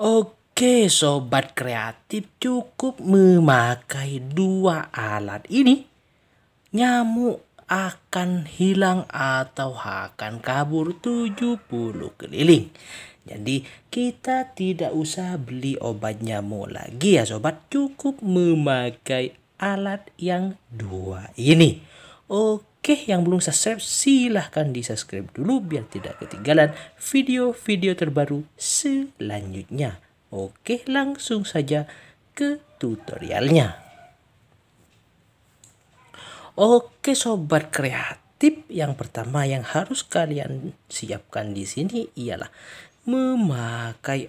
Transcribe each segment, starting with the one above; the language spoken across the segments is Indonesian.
Oke sobat kreatif cukup memakai dua alat ini nyamuk akan hilang atau akan kabur 70 keliling. Jadi kita tidak usah beli obat nyamuk lagi ya sobat cukup memakai alat yang dua ini. Oke. Oke, yang belum subscribe silahkan di subscribe dulu biar tidak ketinggalan video-video terbaru selanjutnya. Oke, langsung saja ke tutorialnya. Oke, sobat kreatif, yang pertama yang harus kalian siapkan di sini ialah memakai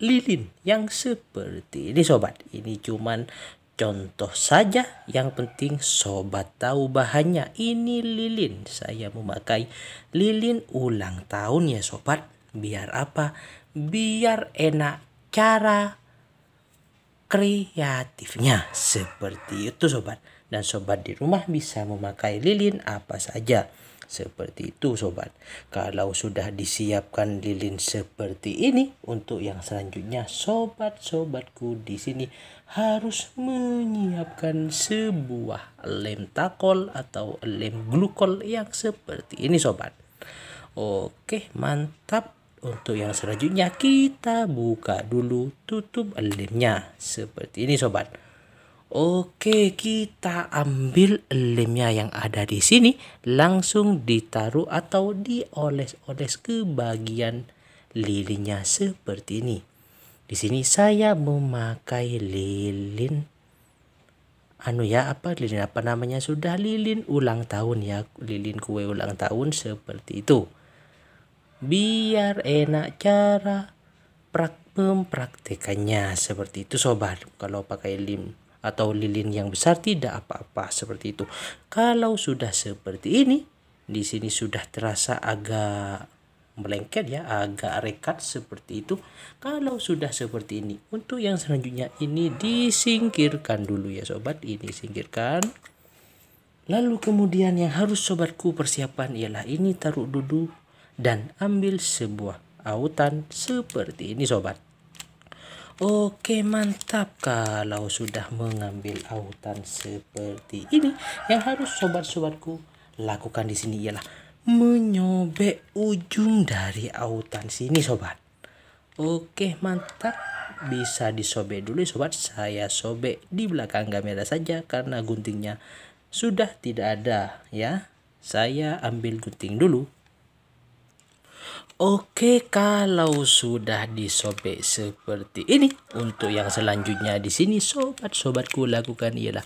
lilin yang seperti ini sobat. Ini cuman Contoh saja yang penting sobat tahu bahannya. Ini lilin. Saya memakai lilin ulang tahun ya sobat. Biar apa? Biar enak cara kreatifnya. Seperti itu sobat. Dan sobat di rumah bisa memakai lilin apa saja. Seperti itu sobat. Kalau sudah disiapkan lilin seperti ini untuk yang selanjutnya sobat-sobatku di sini harus menyiapkan sebuah lem takol atau lem glukol yang seperti ini sobat. Oke, mantap. Untuk yang selanjutnya kita buka dulu tutup lemnya seperti ini sobat. Oke, kita ambil lemnya yang ada di sini, langsung ditaruh atau dioles-oles ke bagian lilinnya seperti ini. Di sini saya memakai lilin anu ya apa lilin apa namanya sudah lilin ulang tahun ya, lilin kue ulang tahun seperti itu. Biar enak cara prak mempraktekannya seperti itu sobat kalau pakai lilin atau lilin yang besar tidak apa-apa seperti itu. Kalau sudah seperti ini, di sini sudah terasa agak melengket ya, agak rekat seperti itu. Kalau sudah seperti ini, untuk yang selanjutnya ini disingkirkan dulu ya sobat, ini singkirkan. Lalu kemudian yang harus sobatku persiapan ialah ini taruh dulu dan ambil sebuah autan seperti ini sobat. Oke mantap kalau sudah mengambil autan seperti ini yang harus sobat-sobatku lakukan di sini ialah menyobek ujung dari autan sini sobat. Oke mantap bisa disobek dulu sobat saya sobek di belakang kamera saja karena guntingnya sudah tidak ada ya. Saya ambil gunting dulu. Oke, kalau sudah disobek seperti ini, untuk yang selanjutnya di sini sobat-sobatku lakukan ialah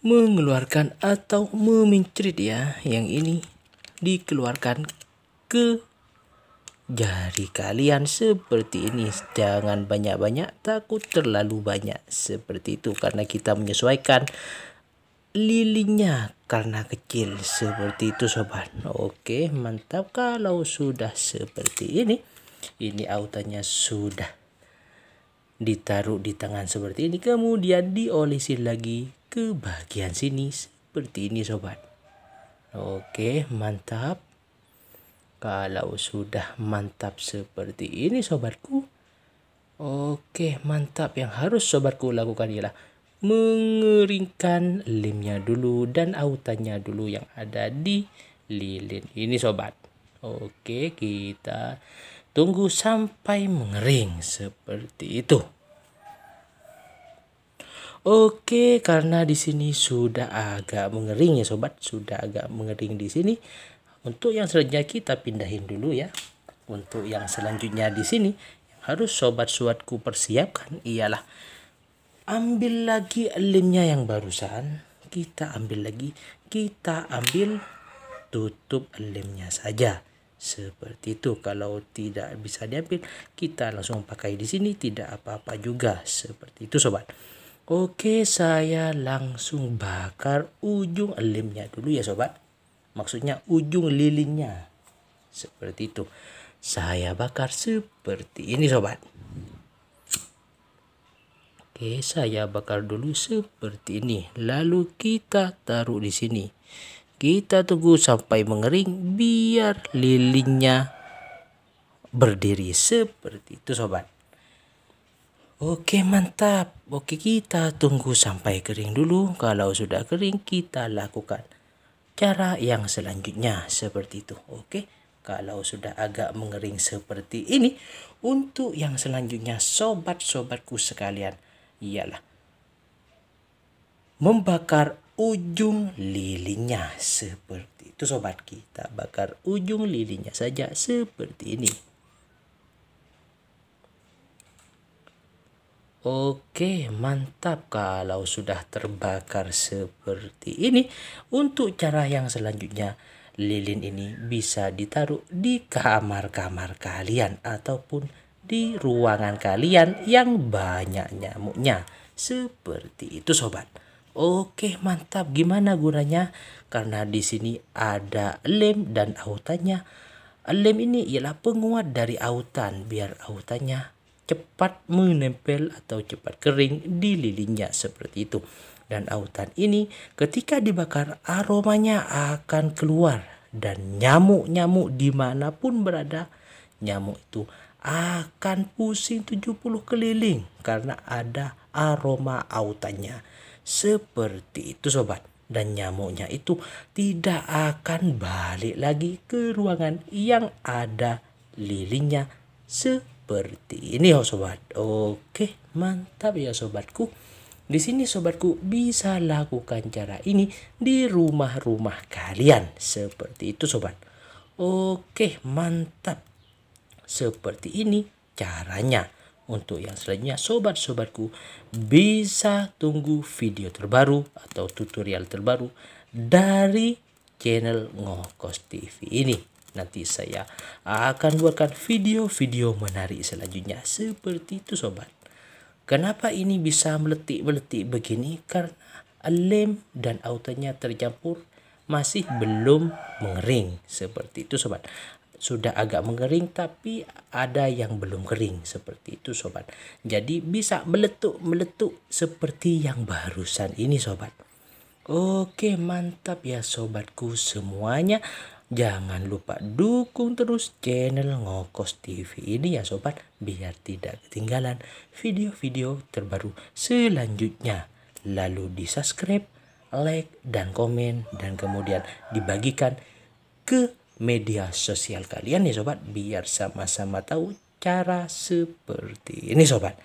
mengeluarkan atau memincrit ya. Yang ini dikeluarkan ke jari kalian seperti ini. Jangan banyak-banyak, takut terlalu banyak seperti itu karena kita menyesuaikan lilinnya karena kecil seperti itu sobat oke mantap kalau sudah seperti ini ini autanya sudah ditaruh di tangan seperti ini kemudian diolesi lagi ke bagian sini seperti ini sobat oke mantap kalau sudah mantap seperti ini sobatku oke mantap yang harus sobatku lakukan ialah mengeringkan lemnya dulu dan autanya dulu yang ada di lilin ini sobat oke kita tunggu sampai mengering seperti itu Oke, karena di sini sudah agak mengering ya sobat, sudah agak mengering di sini. Untuk yang selanjutnya kita pindahin dulu ya. Untuk yang selanjutnya di sini harus sobat suatku persiapkan ialah ambil lagi lemnya yang barusan kita ambil lagi kita ambil tutup lemnya saja seperti itu kalau tidak bisa diambil kita langsung pakai di sini tidak apa-apa juga seperti itu sobat Oke saya langsung bakar ujung lemnya dulu ya sobat maksudnya ujung lilinnya seperti itu saya bakar seperti ini sobat Oke, eh, saya bakar dulu seperti ini. Lalu kita taruh di sini. Kita tunggu sampai mengering biar lilinnya berdiri seperti itu sobat. Oke mantap. Oke kita tunggu sampai kering dulu. Kalau sudah kering kita lakukan cara yang selanjutnya seperti itu. Oke kalau sudah agak mengering seperti ini. Untuk yang selanjutnya sobat-sobatku sekalian ialah membakar ujung lilinnya seperti itu sobat kita bakar ujung lilinnya saja seperti ini Oke mantap kalau sudah terbakar seperti ini untuk cara yang selanjutnya lilin ini bisa ditaruh di kamar-kamar kalian ataupun di ruangan kalian yang banyak nyamuknya. Seperti itu sobat. Oke mantap gimana gunanya? Karena di sini ada lem dan autanya. Lem ini ialah penguat dari autan biar autanya cepat menempel atau cepat kering di lilinnya seperti itu. Dan autan ini ketika dibakar aromanya akan keluar dan nyamuk-nyamuk dimanapun berada nyamuk itu akan pusing 70 keliling karena ada aroma autanya Seperti itu sobat. Dan nyamuknya itu tidak akan balik lagi ke ruangan yang ada lilinnya seperti ini ya sobat. Oke mantap ya sobatku. Di sini sobatku bisa lakukan cara ini di rumah-rumah kalian. Seperti itu sobat. Oke mantap. Seperti ini caranya. Untuk yang selanjutnya, sobat-sobatku bisa tunggu video terbaru atau tutorial terbaru dari channel Ngokos TV ini. Nanti saya akan buatkan video-video menarik selanjutnya. Seperti itu sobat. Kenapa ini bisa meletik-meletik begini? Karena lem dan autanya tercampur masih belum mengering seperti itu sobat sudah agak mengering tapi ada yang belum kering seperti itu sobat. Jadi bisa meletup-meletup seperti yang barusan ini sobat. Oke mantap ya sobatku semuanya. Jangan lupa dukung terus channel Ngokos TV ini ya sobat biar tidak ketinggalan video-video terbaru selanjutnya. Lalu di subscribe, like, dan komen dan kemudian dibagikan ke media sosial kalian ya sobat biar sama-sama tahu cara seperti ini sobat.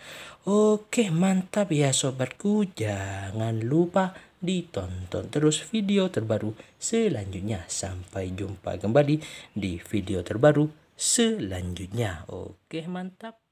Oke mantap ya sobatku jangan lupa ditonton terus video terbaru selanjutnya. Sampai jumpa kembali di video terbaru selanjutnya. Oke mantap.